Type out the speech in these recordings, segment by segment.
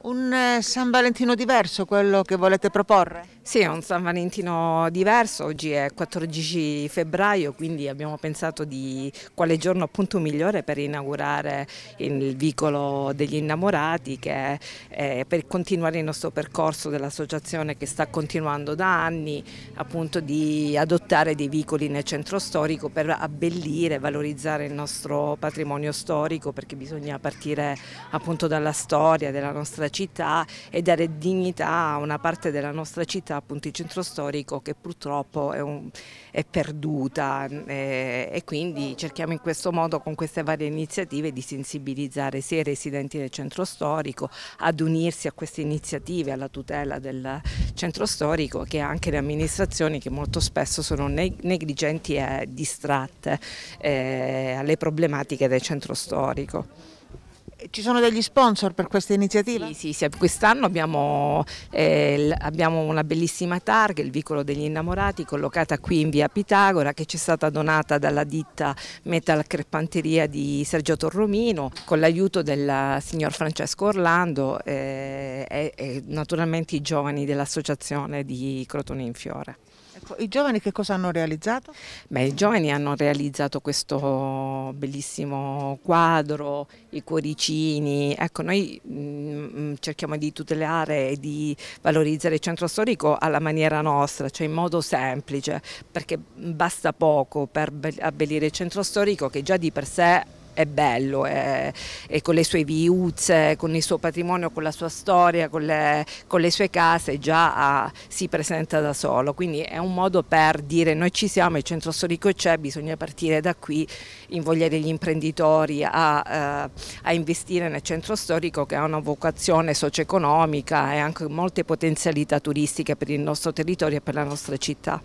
Un eh, San Valentino diverso quello che volete proporre? Sì, è un San Valentino diverso, oggi è 14 febbraio, quindi abbiamo pensato di quale giorno appunto migliore per inaugurare il vicolo degli innamorati che è per continuare il nostro percorso dell'associazione che sta continuando da anni appunto di adottare dei vicoli nel centro storico per abbellire, valorizzare il nostro patrimonio storico perché bisogna partire appunto dalla storia della nostra città nostra città e dare dignità a una parte della nostra città, appunto il centro storico, che purtroppo è, un, è perduta eh, e quindi cerchiamo in questo modo, con queste varie iniziative, di sensibilizzare sia i residenti del centro storico ad unirsi a queste iniziative, alla tutela del centro storico, che anche le amministrazioni che molto spesso sono negligenti e distratte eh, alle problematiche del centro storico. Ci sono degli sponsor per questa iniziativa? Sì, sì, sì. quest'anno abbiamo, eh, abbiamo, una bellissima targa, il vicolo degli innamorati, collocata qui in via Pitagora, che ci è stata donata dalla ditta Metal Crepanteria di Sergio Torromino, con l'aiuto del signor Francesco Orlando eh, e, e naturalmente i giovani dell'associazione di Crotone in Fiore. Ecco, I giovani che cosa hanno realizzato? Beh, I giovani hanno realizzato questo bellissimo quadro, i cuoricini vicini. Ecco, noi mh, mm, mm, cerchiamo di tutelare e di valorizzare il centro storico alla maniera nostra, cioè in modo semplice, perché basta poco per abbellire il centro storico che già di per sé è bello è, e con le sue viuzze, con il suo patrimonio, con la sua storia, con le, con le sue case già ha, ah, si presenta da solo, quindi è un modo per dire noi ci siamo, il centro storico c'è, bisogna partire da qui, invogliare gli imprenditori a, eh, a investire nel centro storico che ha una vocazione socio-economica e anche molte potenzialità turistiche per il nostro territorio e per la nostra città.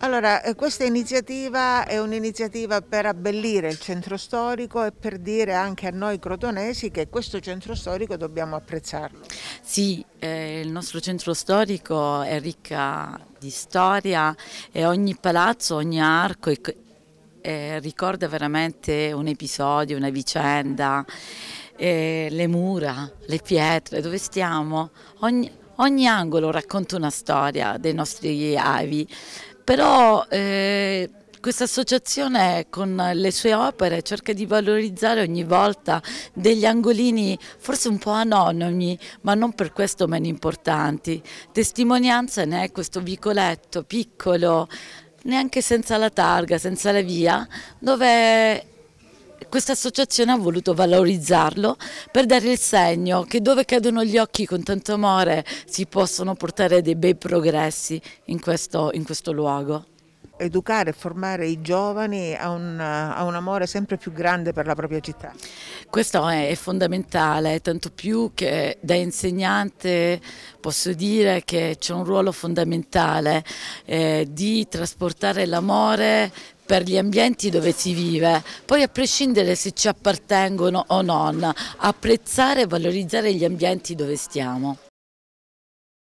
Allora, eh, questa iniziativa è un'iniziativa per abbellire il centro storico e per dire anche a noi crotonesi che questo centro storico dobbiamo apprezzarlo. Sì, eh, il nostro centro storico è ricca di storia e ogni palazzo, ogni arco eh, ricorda veramente un episodio, una vicenda, eh, le mura, le pietre, dove stiamo, ogni, ogni angolo racconta una storia dei nostri avi però eh, questa associazione con le sue opere cerca di valorizzare ogni volta degli angolini forse un po' anonimi, ma non per questo meno importanti. Testimonianza ne è questo vicoletto piccolo, neanche senza la targa, senza la via, dove questa associazione ha voluto valorizzarlo per dare il segno che dove cadono gli occhi con tanto amore si possono portare dei bei progressi in questo, in questo luogo. Educare e formare i giovani a un, a un, amore sempre più grande per la propria città. Questo è, è fondamentale, tanto più che da insegnante posso dire che c'è un ruolo fondamentale eh, di trasportare l'amore per gli ambienti dove si vive, poi a prescindere se ci appartengono o non, apprezzare e valorizzare gli ambienti dove stiamo.